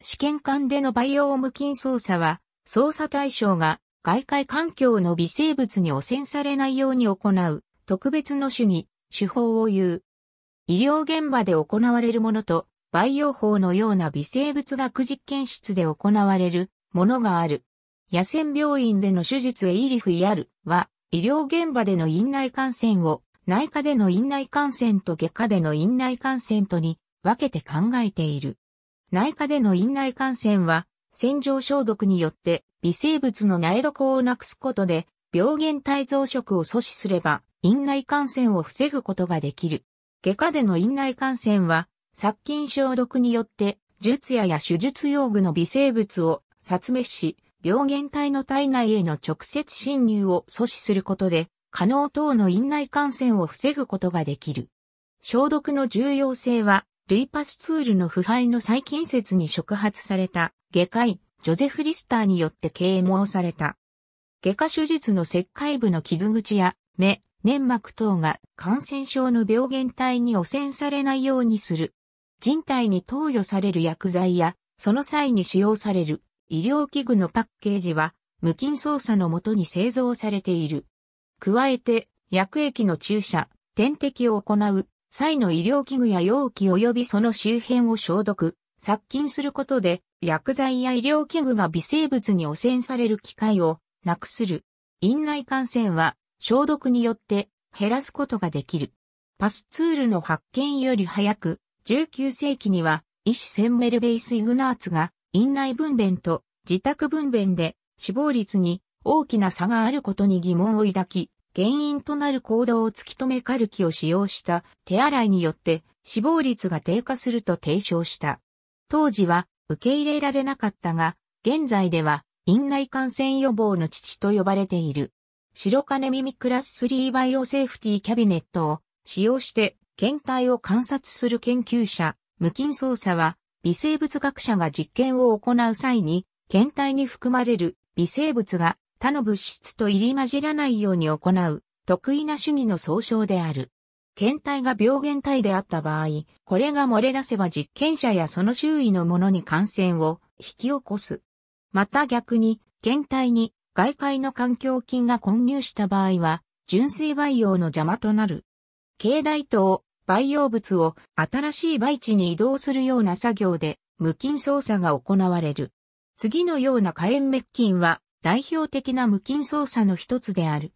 試験管でのバイオーム菌操作は、操作対象が外界環境の微生物に汚染されないように行う特別の主義、手法を言う。医療現場で行われるものと、培養法のような微生物学実験室で行われるものがある。野戦病院での手術エイリフイアルは、医療現場での院内感染を、内科での院内感染と外科での院内感染とに分けて考えている。内科での院内感染は、洗浄消毒によって微生物の苗床をなくすことで、病原体増殖を阻止すれば、院内感染を防ぐことができる。外科での院内感染は、殺菌消毒によって、術やや手術用具の微生物を殺滅し、病原体の体内への直接侵入を阻止することで、可能等の院内感染を防ぐことができる。消毒の重要性は、ルイパスツールの腐敗の細近説に触発された外科医、ジョゼフ・リスターによって啓蒙された。外科手術の石灰部の傷口や目、粘膜等が感染症の病原体に汚染されないようにする。人体に投与される薬剤や、その際に使用される医療器具のパッケージは、無菌操作のもとに製造されている。加えて、薬液の注射、点滴を行う、際の医療器具や容器及びその周辺を消毒、殺菌することで、薬剤や医療器具が微生物に汚染される機会をなくする。院内感染は消毒によって減らすことができる。パスツールの発見より早く、19世紀には医師センメルベイス・イグナーツが院内分娩と自宅分娩で死亡率に大きな差があることに疑問を抱き、原因となる行動を突き止めカルキを使用した手洗いによって死亡率が低下すると提唱した。当時は受け入れられなかったが、現在では院内感染予防の父と呼ばれている。白金耳クラス3バイオセーフティキャビネットを使用して検体を観察する研究者、無菌操作は微生物学者が実験を行う際に検体に含まれる微生物が他の物質と入り混じらないように行う、得意な主義の総称である。検体が病原体であった場合、これが漏れ出せば実験者やその周囲のものに感染を引き起こす。また逆に、検体に外界の環境菌が混入した場合は、純粋培養の邪魔となる。経大等、培養物を新しい培地に移動するような作業で、無菌操作が行われる。次のような火炎滅菌は、代表的な無菌操作の一つである。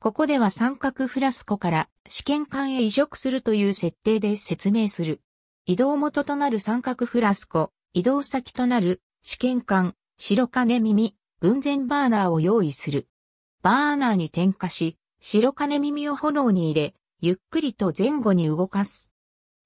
ここでは三角フラスコから試験管へ移植するという設定で説明する。移動元となる三角フラスコ、移動先となる試験管、白金耳、分前バーナーを用意する。バーナーに点火し、白金耳を炎に入れ、ゆっくりと前後に動かす。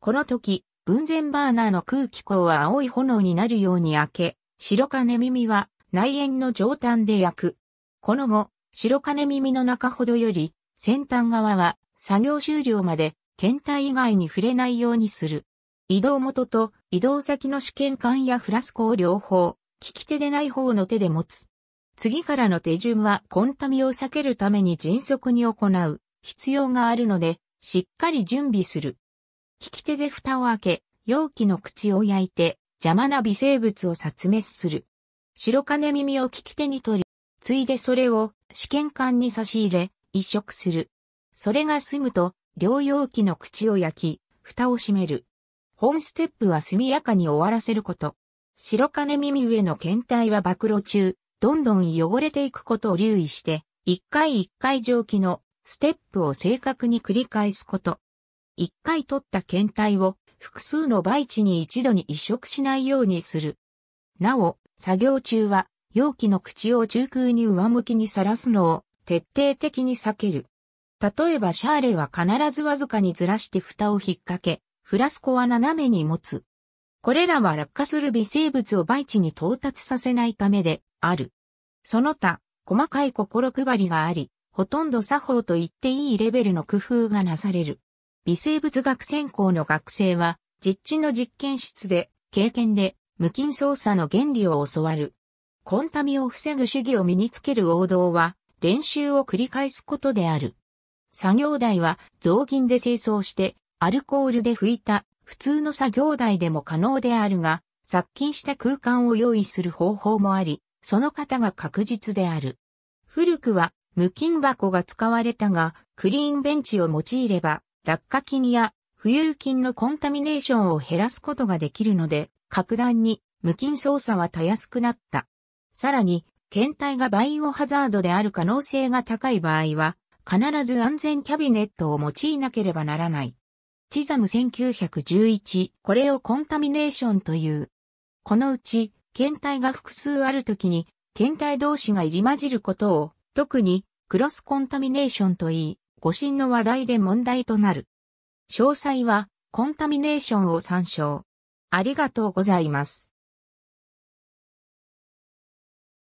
この時、分前バーナーの空気口は青い炎になるように開け、白金耳は内縁の上端で焼く。この後、白金耳の中ほどより、先端側は作業終了まで検体以外に触れないようにする。移動元と移動先の試験管やフラスコを両方、利き手でない方の手で持つ。次からの手順はコンタミを避けるために迅速に行う必要があるので、しっかり準備する。利き手で蓋を開け、容器の口を焼いて邪魔な微生物を殺滅する。白金耳を利き手に取り、ついでそれを試験管に差し入れ、移植する。それが済むと、療養器の口を焼き、蓋を閉める。本ステップは速やかに終わらせること。白金耳上の検体は暴露中、どんどん汚れていくことを留意して、一回一回蒸気のステップを正確に繰り返すこと。一回取った検体を複数の培地に一度に移植しないようにする。なお、作業中は容器の口を中空に上向きにさらすのを徹底的に避ける。例えばシャーレは必ずわずかにずらして蓋を引っ掛け、フラスコは斜めに持つ。これらは落下する微生物を培地に到達させないためである。その他、細かい心配りがあり、ほとんど作法と言っていいレベルの工夫がなされる。微生物学専攻の学生は、実地の実験室で、経験で、無菌操作の原理を教わる。コンタミを防ぐ主義を身につける王道は、練習を繰り返すことである。作業台は雑巾で清掃して、アルコールで拭いた普通の作業台でも可能であるが、殺菌した空間を用意する方法もあり、その方が確実である。古くは無菌箱が使われたが、クリーンベンチを用いれば、落下菌や浮遊菌のコンタミネーションを減らすことができるので、格段に無菌操作はたやすくなった。さらに、検体がバイオハザードである可能性が高い場合は、必ず安全キャビネットを用いなければならない。チザム1911、これをコンタミネーションという。このうち、検体が複数あるときに、検体同士が入り混じることを、特に、クロスコンタミネーションといい、誤診の話題で問題となる。詳細は、コンタミネーションを参照。ありがとうございます。